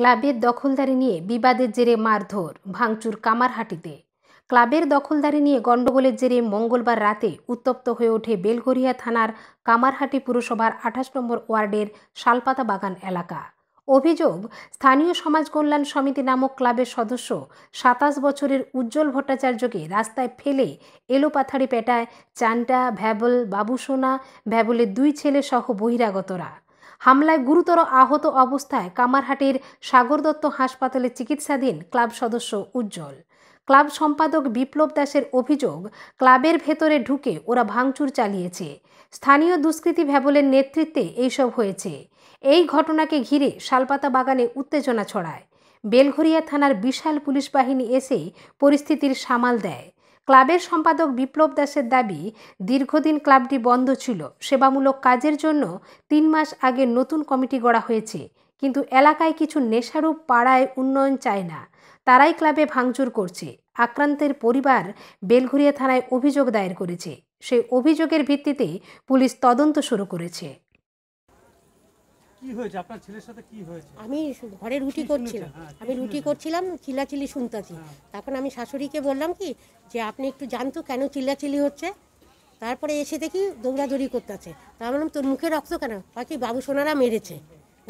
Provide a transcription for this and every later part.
ক্লাবের দখলদারি নিয়ে বিবাদের জেরে মারধর ভাঙচুর কামারহাটিতে ক্লাবের দখলদারি নিয়ে গণ্ডগোলের জেরে মঙ্গলবার রাতে উত্তপ্ত হয়ে ওঠে বেলগরিয়া থানার কামারহাটি পুরসভার আঠাশ নম্বর ওয়ার্ডের শালপাতা বাগান এলাকা অভিযোগ স্থানীয় সমাজ কল্যাণ সমিতি নামক ক্লাবের সদস্য সাতাশ বছরের উজ্জ্বল ভট্টাচার্যকে রাস্তায় ফেলে এলোপাথাড়ি পেটায় চান্টা ভ্যাবল বাবুসোনা ভ্যাবলের দুই ছেলে সহ বহিরাগতরা হামলায় গুরুতর আহত অবস্থায় কামারহাটির সাগর দত্ত হাসপাতালে চিকিৎসাধীন ক্লাব সদস্য উজ্জ্বল ক্লাব সম্পাদক বিপ্লব দাসের অভিযোগ ক্লাবের ভেতরে ঢুকে ওরা ভাঙচুর চালিয়েছে স্থানীয় দুষ্কৃতী ভ্যাবলের নেতৃত্বে এইসব হয়েছে এই ঘটনাকে ঘিরে শালপাতা বাগানে উত্তেজনা ছড়ায় বেলঘরিয়া থানার বিশাল পুলিশ বাহিনী এসে পরিস্থিতির সামাল দেয় ক্লাবের সম্পাদক বিপ্লব দাসের দাবি দীর্ঘদিন ক্লাবটি বন্ধ ছিল সেবামূলক কাজের জন্য তিন মাস আগে নতুন কমিটি গড়া হয়েছে কিন্তু এলাকায় কিছু নেশারূপ পাড়ায় উন্নয়ন চায় না তারাই ক্লাবে ভাঙচুর করছে আক্রান্তের পরিবার বেলঘুরিয়া থানায় অভিযোগ দায়ের করেছে সেই অভিযোগের ভিত্তিতে পুলিশ তদন্ত শুরু করেছে আমি ঘরে রুটি করছিলাম হ্যাঁ, আমি রুটি করছিলাম চিল্লাচিল্লি শুনতেছি হ্যাঁ। তখন আমি শাশুড়িকে বললাম কি যে আপনি একটু জানতো কেন চিল্লাচিল্লি হচ্ছে তারপরে এসে দেখি দৌড়াদৌড়ি করতেছে তা বললাম তোর মুখে রক্ত কেন বাকি বাবু সোনারা মেরেছে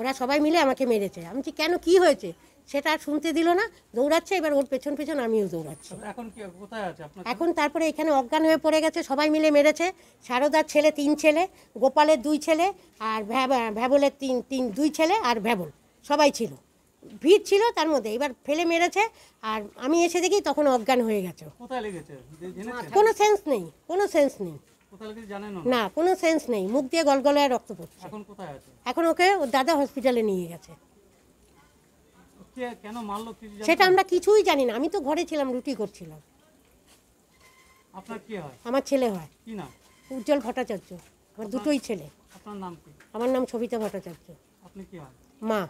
ওরা সবাই মিলে আমাকে মেরেছে আমি কেন কি হয়েছে সেটা আর শুনতে দিল না দৌড়াচ্ছে এবার ওর পেছন পেছন আমিও দৌড়াচ্ছি এখন কি কোথায় আছে এখন তারপরে এখানে অজ্ঞান হয়ে পড়ে গেছে সবাই মিলে মেরেছে সারদার ছেলে তিন ছেলে গোপালের দুই ছেলে আর ভ্যাবলের তিন তিন দুই ছেলে আর ভ্যাবল সবাই ছিল ভিড় ছিল তার মধ্যে এবার ফেলে মেরেছে আর আমি এসে দেখি তখন অজ্ঞান হয়ে গেছে কোনো সেন্স নেই কোনো সেন্স নেই না কোনো সেন্স নেই মুখ দিয়ে গলগলায় রক্ত পড়ছে এখন ওকে ওর দাদা হসপিটালে নিয়ে গেছে সেটা আমরা কিছুই জানি না আমি তো ঘরে ছিলাম রুটি করছিলাম আমার ছেলে হয় উজ্জ্বল ভট্টাচার্য আমার দুটোই ছেলে আমার নাম সবিতা ভট্টাচার্য মা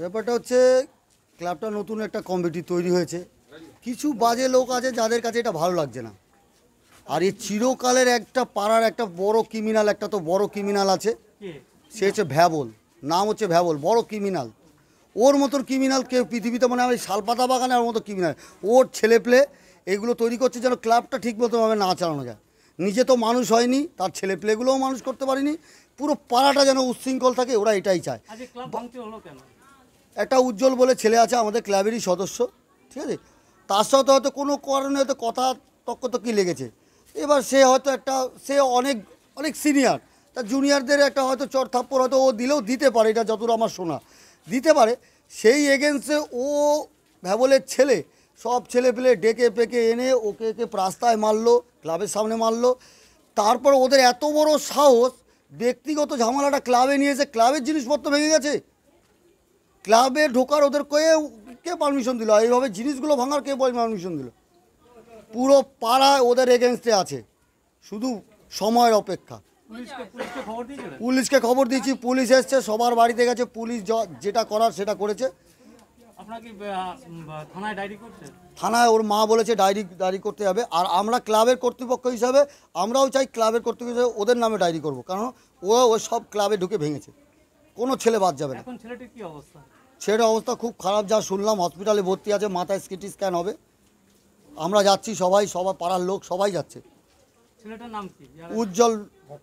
ব্যাপারটা হচ্ছে ক্লাবটা নতুন একটা কমিটি তৈরি হয়েছে কিছু বাজে লোক আছে যাদের কাছে এটা ভালো লাগছে না আর এই চিরকালের একটা পাড়ার একটা বড় ক্রিমিনাল একটা তো বড় ক্রিমিনাল আছে সে হচ্ছে ভ্যাবল নাম হচ্ছে ভ্যাবল বড় ক্রিমিনাল ওর মতো ক্রিমিনাল কেউ পৃথিবীতে মানে আমি শালপাতা বাগানে ওর মতো ক্রিমিনাল ওর ছেলেপ্লে এগুলো তৈরি করছে যেন ক্লাবটা ঠিক মতোভাবে না চালানো যায় নিজে তো মানুষ হয়নি তার প্লেগুলোও মানুষ করতে পারিনি পুরো পাড়াটা যেন উচ্ছৃঙ্খল থাকে ওরা এটাই চায় একটা উজ্জ্বল বলে ছেলে আছে আমাদের ক্লাবেরই সদস্য ঠিক আছে তার সাথে হয়তো কোনো কারণে হয়তো কথা তক্ক তক্কি লেগেছে এবার সে হয়তো একটা সে অনেক অনেক সিনিয়র তা জুনিয়রদের একটা হয়তো চর থাপ্পর হয়তো ও দিলেও দিতে পারে এটা যতটা আমার শোনা দিতে পারে সেই এগেনস্টে ও ভ্যাবলের ছেলে সব ছেলে পেলে ডেকে পেকে এনে ওকে একে রাস্তায় মারলো ক্লাবের সামনে মারলো তারপর ওদের এত বড় সাহস ব্যক্তিগত ঝামেলাটা ক্লাবে নিয়েছে ক্লাবের জিনিসপত্র ভেঙে গেছে ক্লাবে ঢোকার ওদের কয়ে কে পারমিশন দিল এইভাবে জিনিসগুলো ভাঙার কে পারমিশন দিল পুরো পাড়া ওদের এগেনস্টে আছে শুধু সময়ের অপেক্ষা পুলিশকে খবর দিয়েছি পুলিশ এসছে সবার বাড়িতে গেছে পুলিশ যেটা করার সেটা করেছে থানায় ওর মা বলেছে ডায়েরি ডায়েরি করতে হবে আর আমরা ক্লাবের কর্তৃপক্ষ হিসাবে আমরাও চাই ক্লাবের কর্তৃপক্ষ হিসাবে ওদের নামে ডায়রি করব কারণ ও ওই সব ক্লাবে ঢুকে ভেঙেছে কোনো ছেলে বাদ যাবে না ছেলেটির অবস্থা খুব খারাপ যা শুনলাম হসপিটালে ভর্তি আছে মাথায় সিটি স্ক্যান হবে আমরা যাচ্ছি সবাই সবাই পাড়ার লোক সবাই যাচ্ছে উজ্জ্বল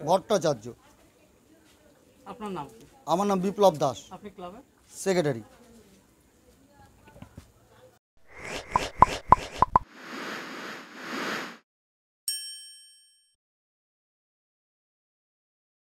ভট্টাচার্য আমার নাম বিপ্লব দাস সেক্রেটারি